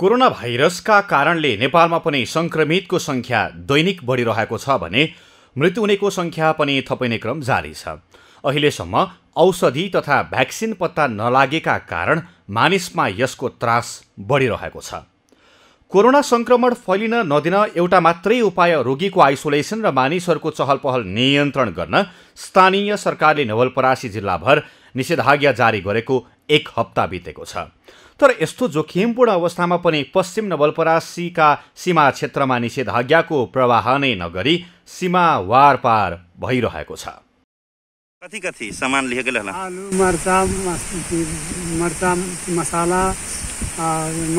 Corona भाइरसका कारणले नेपालमा पनि संक्रमितको संख्या दैनिक बढिरहेको छ भने मृत्यु हुनेको संख्या पनि थपिने क्रम जारी छ अहिलेसम्म औषधि तथा भ्याक्सिन पत्ता नलागेका कारण मानिसमा यसको त्रास बढिरहेको छ कोरोना संक्रमण फैलिन नदिन एउटा मात्रै उपाय रोगीको आइसोलेसन र मानिसहरूको चहल पहल नियन्त्रण गर्न स्थानीय सरकारले नवलपरासी जिल्लाभर निषेधाज्ञा जारी गरेको एक हप्ता बितेको छ तर यस्तो जोखिमपूर्ण अवस्थामा पनि पश्चिम नवलपरासीका सीमा क्षेत्रमा निषेधाज्ञाको प्रवाह नै नगरी सीमा वार पार भइरहेको छ कति कति सामान लिएको आलु मर्चा मर्चा मसाला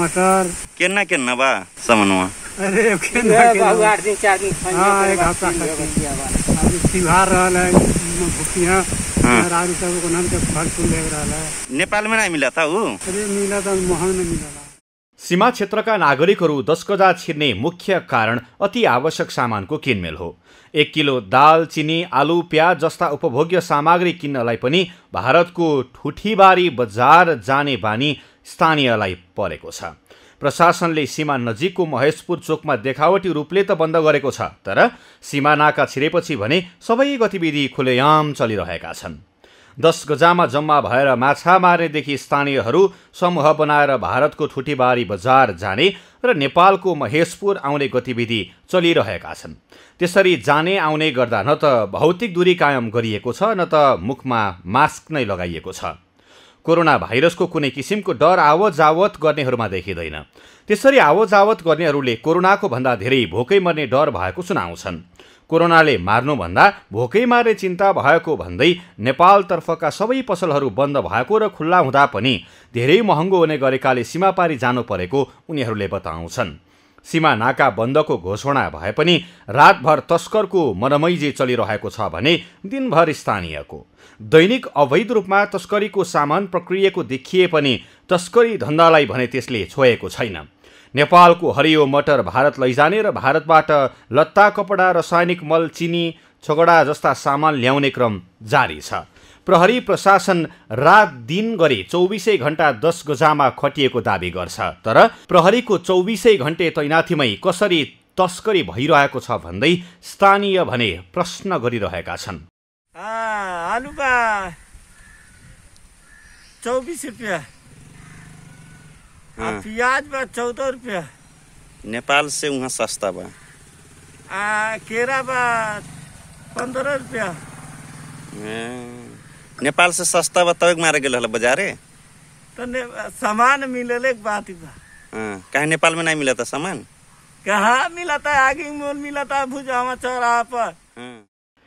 मटर केना केना बा सामानमा अरे केना केना आठ दिन चार दिन हां एक हफ्ता तक त्यौहार रहल है नेपालमै नै त सीमा क्षेत्रका नागरिकहरू दसकजा छिर्ने मुख्य कारण अति आवश्यक सामानको किनमेल हो एक किलो दाल चिनी आलु प्याज जस्ता उपभोग्य सामग्री किन्नलाई पनि भारतको ठुठीबारी बजार जाने बानी स्थानीयलाई परेको छ प्रशासनले सीमा नजिकको महेशपुर चोकमा देखावटी रूपले त बन्द गरेको छ तर सीमानाका छिरेपछि भने सबै गतिविधि खुलेआम चलिरहेका छन् दस गजामा जम्मा भएर माछा मारेदेखि स्थानीयहरू समूह बनाएर भारतको ठुटीबारी बजार जाने र नेपालको महेशपुर आउने गतिविधि चलिरहेका छन् त्यसरी जाने आउने गर्दा न त भौतिक दूरी कायम गरिएको छ न त मुखमा मास्क नै लगाइएको छ कोरोना भाइरसको कुनै किसिमको डर आवत गर्नेहरूमा देखिँदैन त्यसरी आवत जावत गर्नेहरूले कोरोनाको भन्दा धेरै भोकै मर्ने डर भएको सुनाउँछन् कोरोनाले मार्नुभन्दा भोकै मार्ने चिन्ता भएको भन्दै नेपालतर्फका सबै पसलहरू बन्द भएको र खुल्ला हुँदा पनि धेरै महँगो हुने गरेकाले सीमापारी जानु परेको उनीहरूले बताउँछन् सीमा नाका बन्दको घोषणा भए पनि रातभर तस्करको मनमैजे चलिरहेको छ भने दिनभर स्थानीयको दैनिक अवैध रूपमा तस्करीको सामान प्रक्रियाको देखिए पनि तस्करी धन्दालाई भने त्यसले छोएको छैन नेपालको हरियो मटर भारत लैजाने र भारतबाट लत्ता कपडा रासायनिक मल चिनी छगडा जस्ता सामान ल्याउने क्रम जारी छ प्रहरी प्रशासन रात दिन गरी चौबिसै घण्टा दस गजामा खटिएको दावी गर्छ तर प्रहरीको चौबिसै घण्टे तैनाथीमै कसरी तस्करी भइरहेको छ भन्दै स्थानीय भने प्रश्न गरिरहेका छन् प्याज बा रुपियाँ नेपाल से सस्ता बा आ केरा बा पन्ध्र रुपियाँ नेपाल से सस्ता बा तब मारे गेल बाजारे तो सामान मिलल एक बात ही बा हाँ, कहे नेपाल में नहीं मिला सामान कहाँ मिला था आगे मोल मिला भुजावा चौराहा पर हाँ।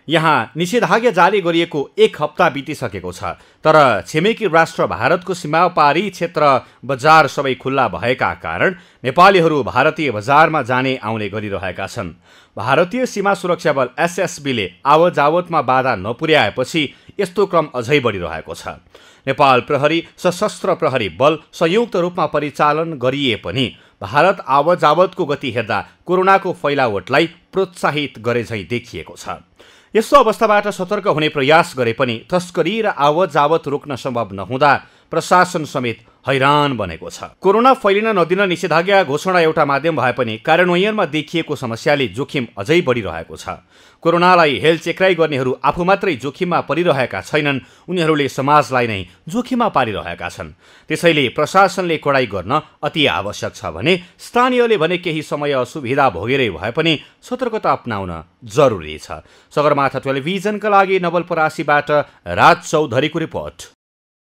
यहाँ निषेधाज्ञा जारी गरिएको एक हप्ता बितिसकेको छ तर छिमेकी राष्ट्र भारतको सीमापारी क्षेत्र बजार सबै खुल्ला भएका कारण नेपालीहरू भारतीय बजारमा जाने आउने गरिरहेका छन् भारतीय सीमा सुरक्षा बल एसएसबीले आवत बाधा नपुर्याएपछि यस्तो क्रम अझै बढिरहेको छ नेपाल प्रहरी सशस्त्र प्रहरी बल संयुक्त रूपमा परिचालन गरिए पनि भारत आवत गति हेर्दा कोरोनाको फैलावटलाई प्रोत्साहित गरेझै देखिएको छ यस्तो अवस्थाबाट सतर्क हुने प्रयास गरे पनि तस्करी र आवत जावत रोक्न सम्भव नहुँदा प्रशासन समेत हैरान बनेको छ कोरोना फैलिन नदिन निषेधाज्ञा घोषणा एउटा माध्यम भए पनि कार्यान्वयनमा देखिएको समस्याले जोखिम अझै बढिरहेको छ कोरोनालाई हेल्थ चेकराई गर्नेहरू आफू मात्रै जोखिममा परिरहेका छैनन् उनीहरूले समाजलाई नै जोखिममा पारिरहेका छन् त्यसैले प्रशासनले कडाई गर्न अति आवश्यक छ भने स्थानीयले भने केही समय असुविधा भोगेरै भए पनि सतर्कता अप्नाउन जरुरी छ सगरमाथा टेलिभिजनका लागि नवलपरासीबाट राज चौधरीको रिपोर्ट